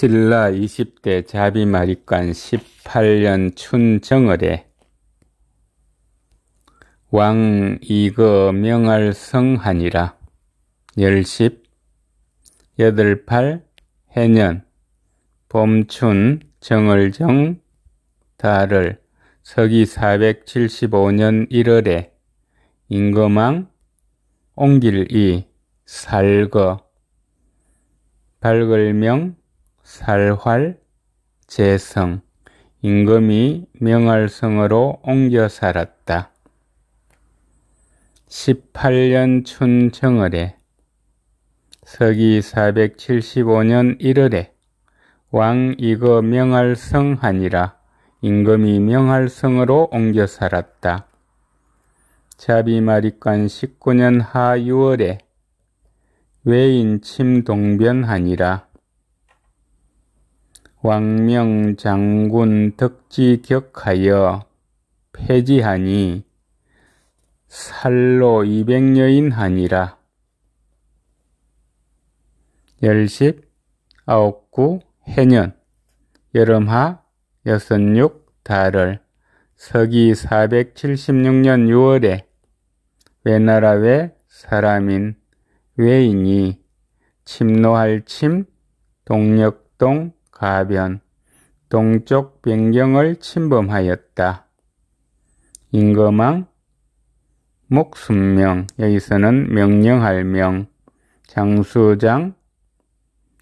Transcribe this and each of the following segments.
신라 20대 자비마리관 18년 춘정월에 왕 이거 명할 성하니라 열십 여덟팔 해년 봄춘 정월정 달을 서기 475년 1월에 임금왕 옹길이 살거 발걸명 살활, 재성, 임금이 명할성으로 옮겨 살았다. 18년 춘 정월에 서기 475년 1월에 왕 이거 명할성 하니라 임금이 명할성으로 옮겨 살았다. 자비마리관 19년 하 6월에 외인 침동변하니라 왕명 장군 덕지 격하여 폐지하니 살로 이백여인 하니라. 열십 아홉구 해년 여름하 여섯육 달을 서기 476년 6월에 외나라 외 사람인 외인이 침노할 침 동력동 가변, 동쪽 변경을 침범하였다. 임금왕, 목순명, 여기서는 명령할 명, 장수장,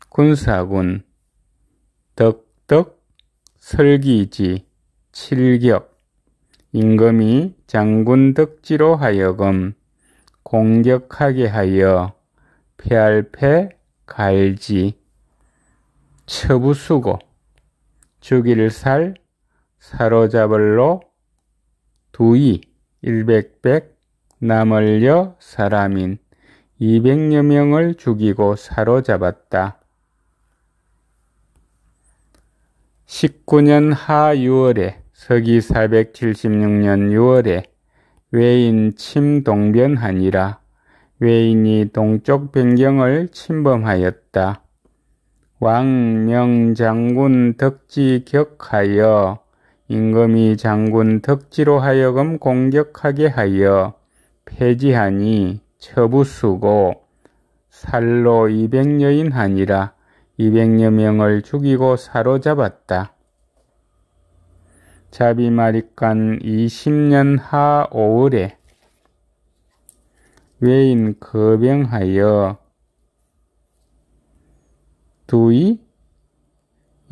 군사군, 덕덕, 설기지, 칠격, 임금이 장군 덕지로 하여금 공격하게 하여 폐할패 갈지 처부수고 죽일 살 사로잡을로 두이 일백백 남을 여 사람인 이백여 명을 죽이고 사로잡았다. 19년 하 6월에 서기 476년 6월에 외인 침동변하니라 외인이 동쪽 변경을 침범하였다. 왕명장군 덕지 격하여 임금이 장군 덕지로 하여금 공격하게 하여 폐지하니 처부수고 살로 이백여인 하니라 이백여 명을 죽이고 사로잡았다. 자비마리간 20년 하 5월에 외인 거병하여 두이,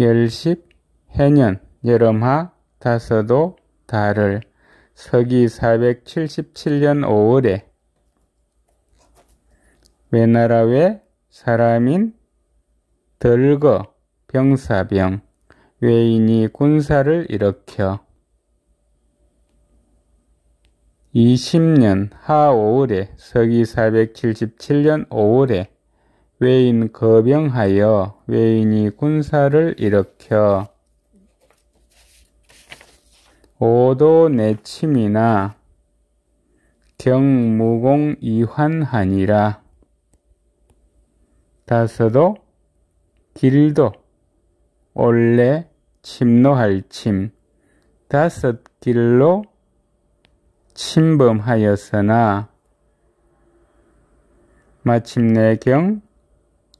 열십, 해년, 여름하, 다서도, 달을, 서기 477년 5월에 외나라 외 사람인 덜거 병사병 외인이 군사를 일으켜 20년 하 5월에 서기 477년 5월에 외인 거병하여 외인이 군사를 일으켜 오도 내침이나 경무공 이환하니라 다서도 길도 원래 침노할 침 다섯 길로 침범하였으나 마침내 경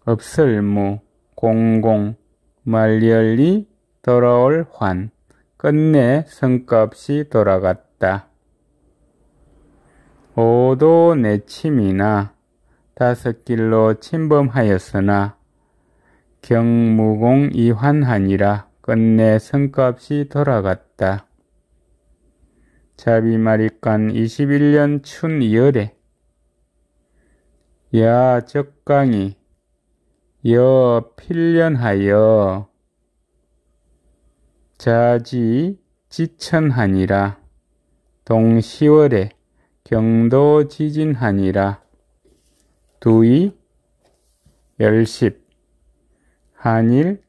없을무 공공 말리얼리 돌아올 환 끝내 성값이 돌아갔다. 오도 내침이나 다섯 길로 침범하였으나 경무공 이환하니라 끝내 성값이 돌아갔다. 자비마리간 21년 춘 2월에 야 적강이 여 필련하여 자지 지천하니라 동시월에 경도 지진하니라 두이 열십 한일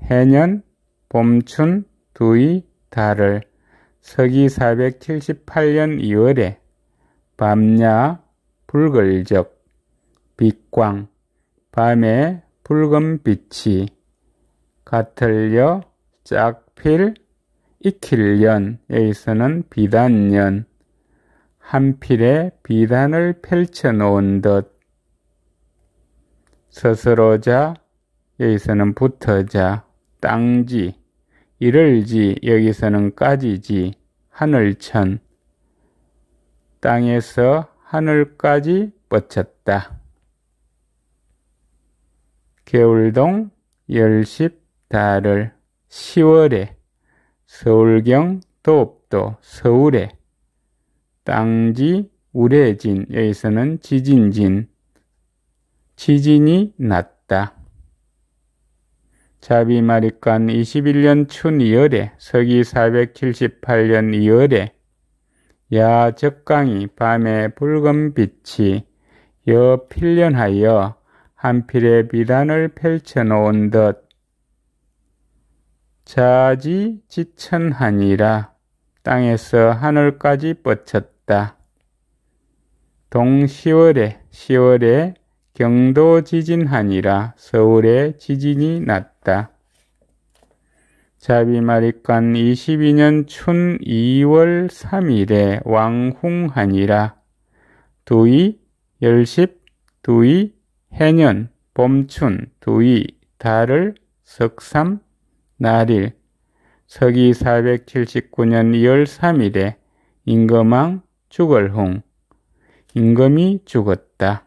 해년 봄춘 두이 달을 서기 478년 2월에 밤야 불걸적 빛광 밤의 붉은 빛이 가틀려 짝필 익힐년 여기서는 비단년 한 필에 비단을 펼쳐 놓은 듯 스스로자 여기서는 붙어자 땅지 이를지 여기서는 까지지 하늘천 땅에서 하늘까지 뻗쳤다. 겨울동 열십 달을 10월에 서울경 도읍도 서울에 땅지 우레진 여기서는 지진진 지진이 났다. 자비마리칸 21년 춘 2월에 서기 478년 2월에 야 적강이 밤에 붉은 빛이 여필련하여 한필의 비단을 펼쳐놓은 듯 자지 지천하니라 땅에서 하늘까지 뻗쳤다. 동시월에 시월에 경도 지진하니라 서울에 지진이 났다. 자비마리간 22년 춘 2월 3일에 왕홍하니라 두이 열십 두이 해년, 봄춘, 두이, 달을, 석삼, 날일, 서기 479년 2월 3일에 임금왕 죽을홍, 임금이 죽었다.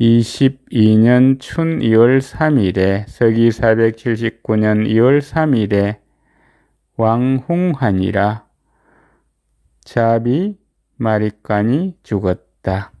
22년 춘 2월 3일에 서기 479년 2월 3일에 왕홍환이라 자비 마리간이 죽었다.